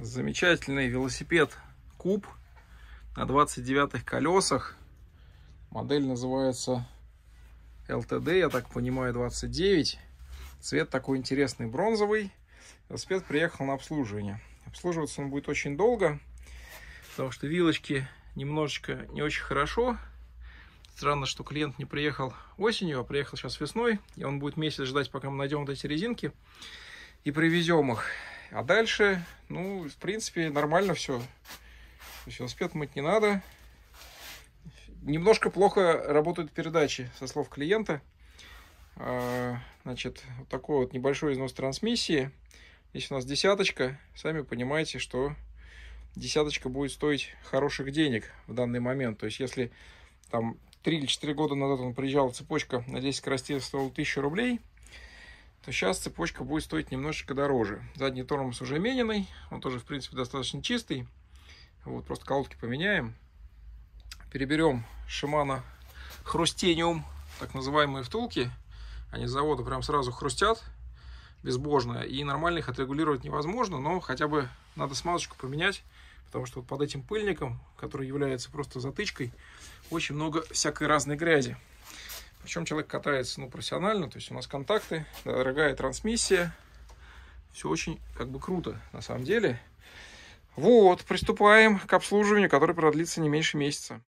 замечательный велосипед Куб на 29 колесах. Модель называется LTD, я так понимаю, 29. Цвет такой интересный, бронзовый. Велосипед приехал на обслуживание. Обслуживаться он будет очень долго, потому что вилочки немножечко не очень хорошо. Странно, что клиент не приехал осенью, а приехал сейчас весной. И он будет месяц ждать, пока мы найдем вот эти резинки и привезем их. А дальше, ну, в принципе, нормально все. велосипед мыть не надо. Немножко плохо работают передачи, со слов клиента. А, значит, вот такой вот небольшой износ трансмиссии. Здесь у нас десяточка. Сами понимаете, что десяточка будет стоить хороших денег в данный момент. То есть, если там 3 или 4 года назад он приезжал цепочка на 10 скоростей стоила 1000 рублей – то сейчас цепочка будет стоить немножечко дороже. Задний тормоз уже мененный, он тоже, в принципе, достаточно чистый. Вот, просто колодки поменяем. Переберем шимана Хрустениум, так называемые втулки. Они с завода прям сразу хрустят безбожно, и нормально их отрегулировать невозможно, но хотя бы надо смазочку поменять, потому что вот под этим пыльником, который является просто затычкой, очень много всякой разной грязи. Причем человек катается ну, профессионально, то есть у нас контакты, дорогая трансмиссия. Все очень как бы круто на самом деле. Вот, приступаем к обслуживанию, которое продлится не меньше месяца.